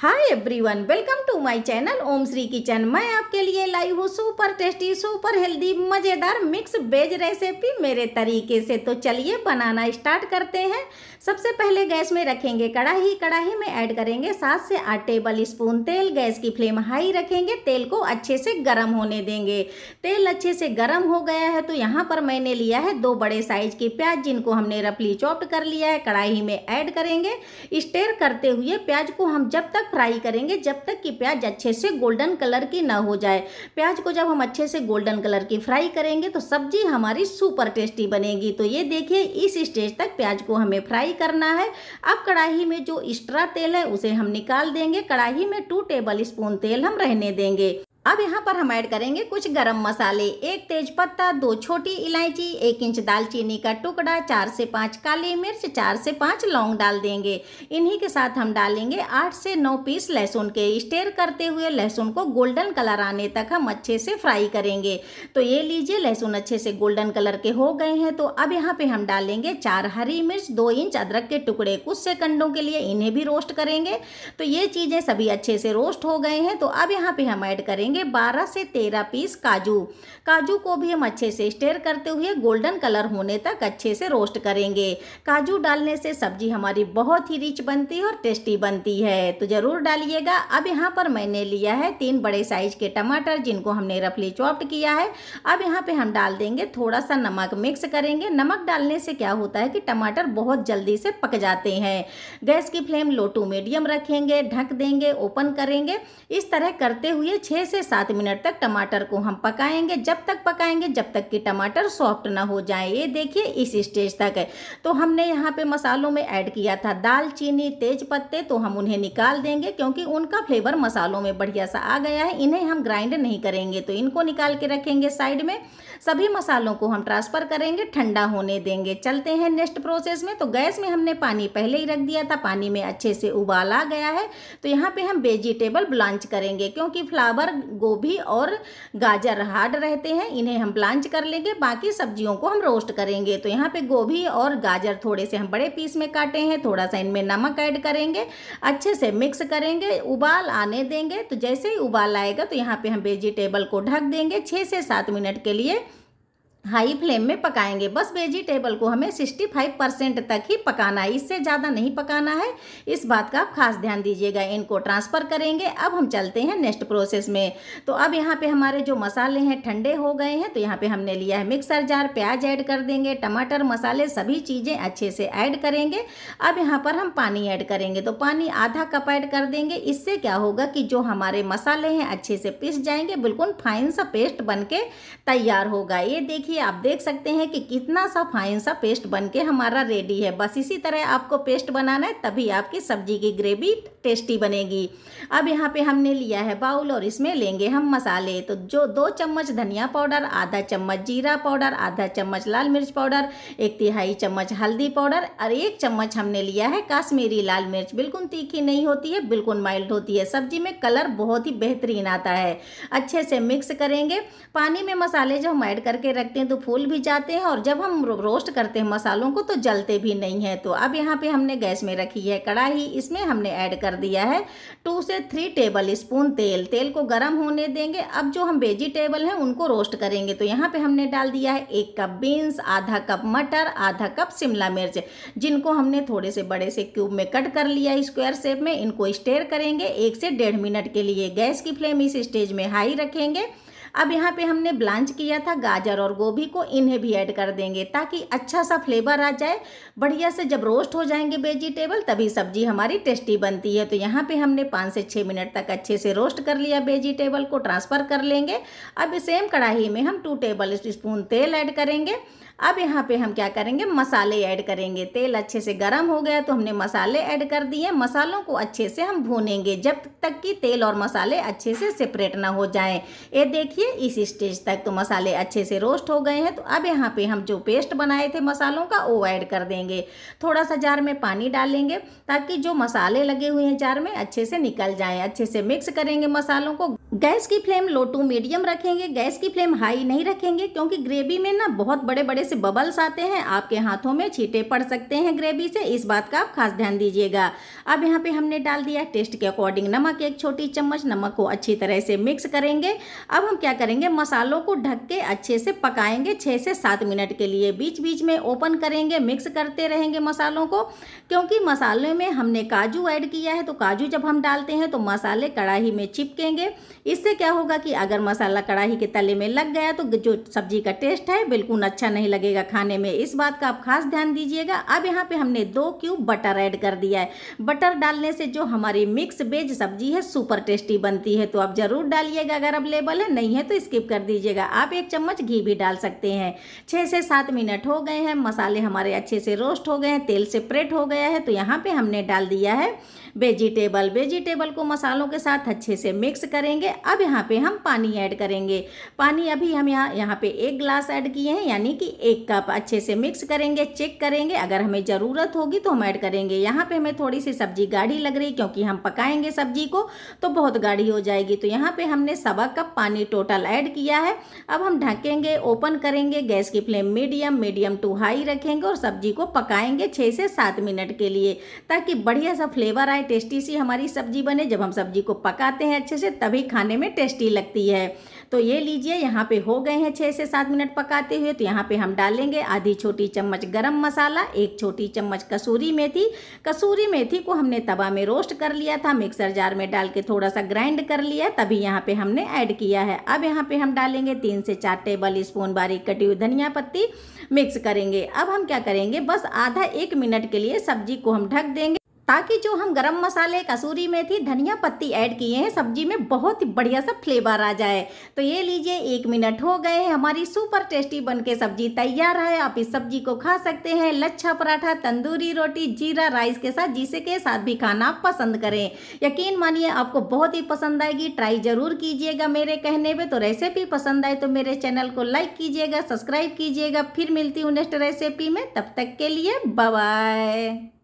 hi everyone welcome to my channel Om Shri Kitchen मैं आपके लिए लाई हूँ सुपर टेस्टी सुपर हेल्दी मज़ेदार मिक्स वेज रेसिपी मेरे तरीके से तो चलिए बनाना स्टार्ट करते हैं सबसे पहले गैस में रखेंगे कढ़ाई कढ़ाई में ऐड करेंगे सात से आठ टेबल स्पून तेल गैस की फ्लेम हाई रखेंगे तेल को अच्छे से गर्म होने देंगे तेल अच्छे से गर्म हो गया है तो यहाँ पर मैंने लिया है दो बड़े साइज की प्याज जिनको हमने रफली चॉप्ट कर लिया है कढ़ाई में ऐड करेंगे स्टेर करते हुए प्याज को हम जब तक फ्राई करेंगे जब तक कि प्याज अच्छे से गोल्डन कलर की ना हो जाए प्याज को जब हम अच्छे से गोल्डन कलर की फ्राई करेंगे तो सब्जी हमारी सुपर टेस्टी बनेगी तो ये देखिए इस स्टेज तक प्याज को हमें फ्राई करना है अब कढ़ाही में जो एक्स्ट्रा तेल है उसे हम निकाल देंगे कढ़ाही में टू टेबल स्पून तेल हम रहने देंगे अब यहाँ पर हम ऐड करेंगे कुछ गरम मसाले एक तेज पत्ता दो छोटी इलायची एक इंच दालचीनी का टुकड़ा चार से पाँच काली मिर्च चार से पाँच लौंग डाल देंगे इन्हीं के साथ हम डालेंगे आठ से नौ पीस लहसुन के स्टेर करते हुए लहसुन को गोल्डन कलर आने तक हम अच्छे से फ्राई करेंगे तो ये लीजिए लहसुन अच्छे से गोल्डन कलर के हो गए हैं तो अब यहाँ पर हम डालेंगे चार हरी मिर्च दो इंच अदरक के टुकड़े कुछ सेकंडों के लिए इन्हें भी रोस्ट करेंगे तो ये चीज़ें सभी अच्छे से रोस्ट हो गए हैं तो अब यहाँ पर हम ऐड करेंगे लेंगे 12 से 13 पीस काजू काजू को भी हम अच्छे से स्टेयर करते हुए गोल्डन कलर होने तक अच्छे से रोस्ट करेंगे काजू डालने से सब्जी हमारी बहुत ही रिच बनती है और टेस्टी बनती है तो ज़रूर डालिएगा अब यहाँ पर मैंने लिया है तीन बड़े साइज के टमाटर जिनको हमने रफली चॉप्ट किया है अब यहाँ पर हम डाल देंगे थोड़ा सा नमक मिक्स करेंगे नमक डालने से क्या होता है कि टमाटर बहुत जल्दी से पक जाते हैं गैस की फ्लेम लो टू मीडियम रखेंगे ढक देंगे ओपन करेंगे इस तरह करते हुए छः से से सात मिनट तक टमाटर को हम पकाएंगे जब तक पकाएंगे जब तक कि टमाटर सॉफ्ट ना हो जाए ये देखिए इस स्टेज तक है तो हमने यहाँ पे मसालों में ऐड किया था दालचीनी तेज पत्ते तो हम उन्हें निकाल देंगे क्योंकि उनका फ्लेवर मसालों में बढ़िया सा आ गया है इन्हें हम ग्राइंड नहीं करेंगे तो इनको निकाल के रखेंगे साइड में सभी मसालों को हम ट्रांसफ़र करेंगे ठंडा होने देंगे चलते हैं नेक्स्ट प्रोसेस में तो गैस में हमने पानी पहले ही रख दिया था पानी में अच्छे से उबाल आ गया है तो यहाँ पे हम वेजिटेबल ब्लांच करेंगे क्योंकि फ्लावर गोभी और गाजर हार्ड रहते हैं इन्हें हम ब्लांच कर लेंगे बाकी सब्जियों को हम रोस्ट करेंगे तो यहाँ पे गोभी और गाजर थोड़े से हम बड़े पीस में काटे हैं थोड़ा सा इनमें नमक ऐड करेंगे अच्छे से मिक्स करेंगे उबाल आने देंगे तो जैसे ही उबाल आएगा तो यहाँ पर हम वेजिटेबल को ढक देंगे छः से सात मिनट के लिए हाई फ्लेम में पकाएंगे बस वेजिटेबल को हमें 65 परसेंट तक ही पकाना है इससे ज़्यादा नहीं पकाना है इस बात का आप खास ध्यान दीजिएगा इनको ट्रांसफ़र करेंगे अब हम चलते हैं नेक्स्ट प्रोसेस में तो अब यहाँ पे हमारे जो मसाले हैं ठंडे हो गए हैं तो यहाँ पे हमने लिया है मिक्सर जार प्याज ऐड कर देंगे टमाटर मसाले सभी चीज़ें अच्छे से ऐड करेंगे अब यहाँ पर हम पानी ऐड करेंगे तो पानी आधा कप ऐड कर देंगे इससे क्या होगा कि जो हमारे मसाले हैं अच्छे से पिस जाएंगे बिल्कुल फाइन सा पेस्ट बन तैयार होगा ये देखिए देखिए आप देख सकते हैं कि कितना सा फाइन सा पेस्ट बन के हमारा रेडी है बस इसी तरह आपको पेस्ट बनाना है तभी आपकी सब्जी की ग्रेवी टेस्टी बनेगी अब यहाँ पे हमने लिया है बाउल और इसमें लेंगे हम मसाले तो जो दो चम्मच धनिया पाउडर आधा चम्मच जीरा पाउडर आधा चम्मच लाल मिर्च पाउडर एक तिहाई चम्मच हल्दी पाउडर और एक चम्मच हमने लिया है काश्मीरी लाल मिर्च बिल्कुल तीखी नहीं होती है बिल्कुल माइल्ड होती है सब्जी में कलर बहुत ही बेहतरीन आता है अच्छे से मिक्स करेंगे पानी में मसाले जो हम ऐड करके रखते करते हैं तो फूल भी जाते हैं और जब हम रोस्ट करते हैं मसालों को तो जलते भी नहीं हैं तो अब यहाँ पे हमने गैस में रखी है कढ़ाई इसमें हमने ऐड कर दिया है टू से थ्री टेबल स्पून तेल तेल को गर्म होने देंगे अब जो हम वेजिटेबल हैं उनको रोस्ट करेंगे तो यहाँ पर हमने डाल दिया है एक कप बीन्स आधा कप मटर आधा कप शिमला मिर्च जिनको हमने थोड़े से बड़े से क्यूब में कट कर लिया स्क्वायर शेप में इनको स्टेयर करेंगे एक से डेढ़ मिनट के लिए गैस की फ्लेम इस स्टेज में हाई रखेंगे अब यहाँ पे हमने ब्लांच किया था गाजर और गोभी को इन्हें भी ऐड कर देंगे ताकि अच्छा सा फ्लेवर आ जाए बढ़िया से जब रोस्ट हो जाएंगे वेजिटेबल तभी सब्जी हमारी टेस्टी बनती है तो यहाँ पे हमने पाँच से छः मिनट तक अच्छे से रोस्ट कर लिया वेजिटेबल को ट्रांसफ़र कर लेंगे अब सेम कढ़ाई में हम टू टेबल स्पून तेल ऐड करेंगे अब यहाँ पे हम क्या करेंगे मसाले ऐड करेंगे तेल अच्छे से गर्म हो गया तो हमने मसाले ऐड कर दिए मसालों को अच्छे से हम भूनेंगे जब तक कि तेल और मसाले अच्छे से सेपरेट ना हो जाएं ये देखिए देखिए इस स्टेज तक तो मसाले अच्छे से रोस्ट हो गए हैं तो अब यहाँ पे हम जो पेस्ट बनाए थे मसालों का वो ऐड कर देंगे थोड़ा सा जार में पानी डालेंगे ताकि जो मसाले लगे हुए हैं जार में अच्छे से निकल जाएं अच्छे से मिक्स करेंगे मसालों को गैस की फ्लेम लो टू मीडियम रखेंगे गैस की फ्लेम हाई नहीं रखेंगे क्योंकि ग्रेवी में ना बहुत बड़े बड़े से बबल्स आते हैं आपके हाथों में छीटे पड़ सकते हैं ग्रेवी से इस बात का आप खास ध्यान दीजिएगा अब यहाँ पे हमने डाल दिया टेस्ट के अकॉर्डिंग नमक एक छोटी चम्मच नमक को अच्छी तरह से मिक्स करेंगे अब हम क्या क्या करेंगे मसालों को ढक के अच्छे से पकाएंगे छः से सात मिनट के लिए बीच बीच में ओपन करेंगे मिक्स करते रहेंगे मसालों को क्योंकि मसाले में हमने काजू ऐड किया है तो काजू जब हम डालते हैं तो मसाले कढ़ाही में चिपकेंगे इससे क्या होगा कि अगर मसाला कढ़ाही के तले में लग गया तो जो सब्जी का टेस्ट है बिल्कुल अच्छा नहीं लगेगा खाने में इस बात का आप खास ध्यान दीजिएगा अब यहाँ पे हमने दो क्यूब बटर ऐड कर दिया है बटर डालने से जो हमारी मिक्स वेज सब्जी है सुपर टेस्टी बनती है तो आप ज़रूर डालिएगा अगर अवेलेबल है नहीं है तो स्किप कर दीजिएगा आप एक चम्मच घी भी डाल सकते हैं छः से सात मिनट हो गए हैं मसाले हमारे अच्छे से रोस्ट हो गए हैं तेल सेपरेट हो गया है तो यहाँ पे हमने डाल दिया है वेजिटेबल वेजिटेबल को मसालों के साथ अच्छे से मिक्स करेंगे अब यहाँ पे हम पानी ऐड करेंगे पानी अभी हम यहाँ यहाँ पे एक ग्लास ऐड किए हैं यानी कि एक कप अच्छे से मिक्स करेंगे चेक करेंगे अगर हमें ज़रूरत होगी तो हम ऐड करेंगे यहाँ पे हमें थोड़ी सी सब्जी गाढ़ी लग रही क्योंकि हम पकाएंगे सब्जी को तो बहुत गाढ़ी हो जाएगी तो यहाँ पर हमने सवा कप पानी टोटल टोटल ऐड किया है अब हम ढकेंगे ओपन करेंगे गैस की flame medium medium to high रखेंगे और सब्जी को पकाएंगे छः से सात मिनट के लिए ताकि बढ़िया सा फ्लेवर आए टेस्टी सी हमारी सब्जी बने जब हम सब्जी को पकाते हैं अच्छे से तभी खाने में टेस्टी लगती है तो ये लीजिए यहाँ पे हो गए हैं छः से सात मिनट पकाते हुए तो यहाँ पे हम डालेंगे आधी छोटी चम्मच गरम मसाला एक छोटी चम्मच कसूरी मेथी कसूरी मेथी को हमने तवा में रोस्ट कर लिया था मिक्सर जार में डाल के थोड़ा सा ग्राइंड कर लिया तभी यहाँ पर हमने ऐड किया है अब यहाँ पे हम डालेंगे तीन से चार टेबल स्पून बारीक कटी हुई धनिया पत्ती मिक्स करेंगे अब हम क्या करेंगे बस आधा एक मिनट के लिए सब्जी को हम ढक देंगे ताकि जो हम गरम मसाले कसूरी मेथी धनिया पत्ती ऐड किए हैं सब्जी में बहुत ही बढ़िया सा फ्लेवर आ जाए तो ये लीजिए एक मिनट हो गए हमारी सुपर टेस्टी बन के सब्जी तैयार है आप इस सब्जी को खा सकते हैं लच्छा पराठा तंदूरी रोटी जीरा राइस के साथ जीसे के साथ भी खाना आप पसंद करें यकीन मानिए आपको बहुत ही पसंद आएगी ट्राई ज़रूर कीजिएगा मेरे कहने पर तो रेसिपी पसंद आए तो मेरे चैनल को लाइक कीजिएगा सब्सक्राइब कीजिएगा फिर मिलती हूँ नेक्स्ट रेसिपी में तब तक के लिए बाय